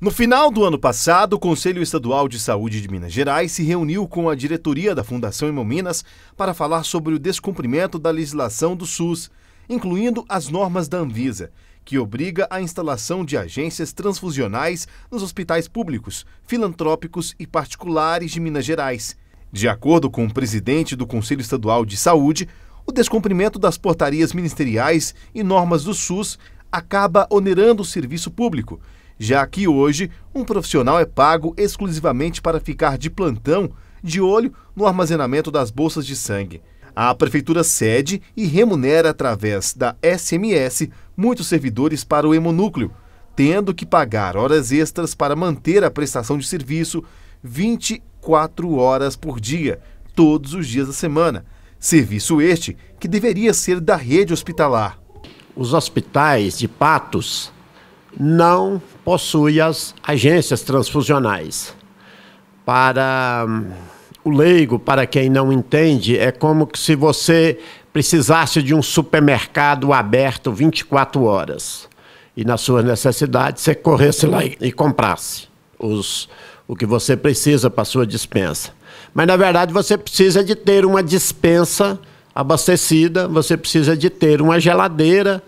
No final do ano passado, o Conselho Estadual de Saúde de Minas Gerais se reuniu com a diretoria da Fundação Minas para falar sobre o descumprimento da legislação do SUS, incluindo as normas da Anvisa, que obriga a instalação de agências transfusionais nos hospitais públicos, filantrópicos e particulares de Minas Gerais. De acordo com o presidente do Conselho Estadual de Saúde, o descumprimento das portarias ministeriais e normas do SUS acaba onerando o serviço público já que hoje um profissional é pago exclusivamente para ficar de plantão de olho no armazenamento das bolsas de sangue. A prefeitura cede e remunera através da SMS muitos servidores para o hemonúcleo, tendo que pagar horas extras para manter a prestação de serviço 24 horas por dia, todos os dias da semana. Serviço este que deveria ser da rede hospitalar. Os hospitais de Patos não possui as agências transfusionais. Para hum, o leigo, para quem não entende, é como se você precisasse de um supermercado aberto 24 horas e na sua necessidade você corresse lá e comprasse os, o que você precisa para sua dispensa. Mas na verdade você precisa de ter uma dispensa abastecida, você precisa de ter uma geladeira,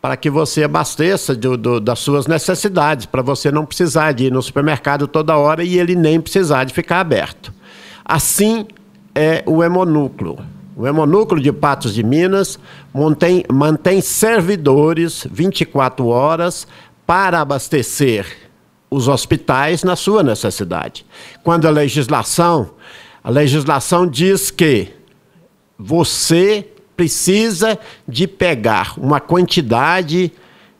para que você abasteça do, do, das suas necessidades, para você não precisar de ir no supermercado toda hora e ele nem precisar de ficar aberto. Assim é o hemonúcleo. O hemonúcleo de Patos de Minas mantém, mantém servidores 24 horas para abastecer os hospitais na sua necessidade. Quando a legislação, a legislação diz que você precisa de pegar uma quantidade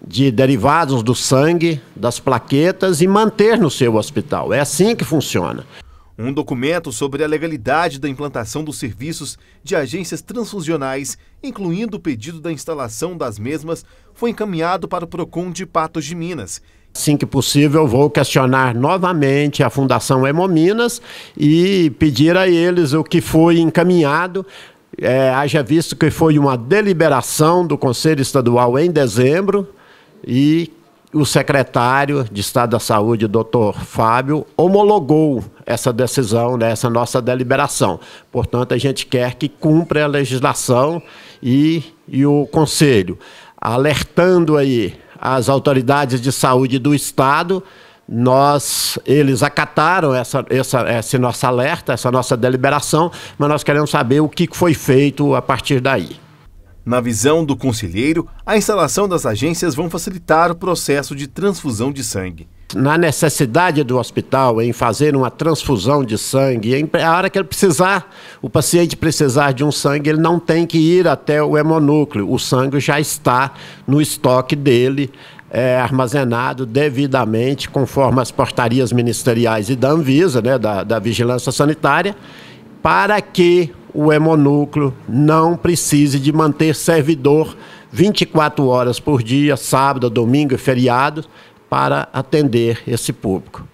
de derivados do sangue, das plaquetas e manter no seu hospital. É assim que funciona. Um documento sobre a legalidade da implantação dos serviços de agências transfusionais, incluindo o pedido da instalação das mesmas, foi encaminhado para o PROCON de Patos de Minas. Assim que possível, vou questionar novamente a Fundação Hemominas e pedir a eles o que foi encaminhado é, haja visto que foi uma deliberação do Conselho Estadual em dezembro e o secretário de Estado da Saúde, doutor Fábio, homologou essa decisão, né, essa nossa deliberação. Portanto, a gente quer que cumpra a legislação e, e o Conselho, alertando aí as autoridades de saúde do Estado nós, eles acataram essa, essa, esse nosso alerta, essa nossa deliberação, mas nós queremos saber o que foi feito a partir daí. Na visão do conselheiro, a instalação das agências vão facilitar o processo de transfusão de sangue. Na necessidade do hospital em fazer uma transfusão de sangue, em, a hora que ele precisar, o paciente precisar de um sangue, ele não tem que ir até o hemonúcleo. O sangue já está no estoque dele é, armazenado devidamente, conforme as portarias ministeriais e da Anvisa, né, da, da Vigilância Sanitária, para que o hemonúcleo não precise de manter servidor 24 horas por dia, sábado, domingo e feriado, para atender esse público.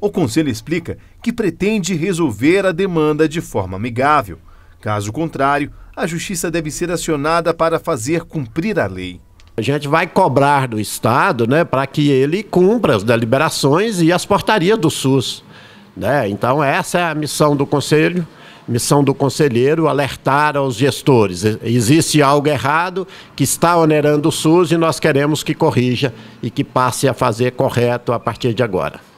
O conselho explica que pretende resolver a demanda de forma amigável. Caso contrário, a justiça deve ser acionada para fazer cumprir a lei. A gente vai cobrar do Estado né, para que ele cumpra as deliberações e as portarias do SUS. Né? Então, essa é a missão do Conselho, missão do conselheiro alertar aos gestores. Existe algo errado que está onerando o SUS e nós queremos que corrija e que passe a fazer correto a partir de agora.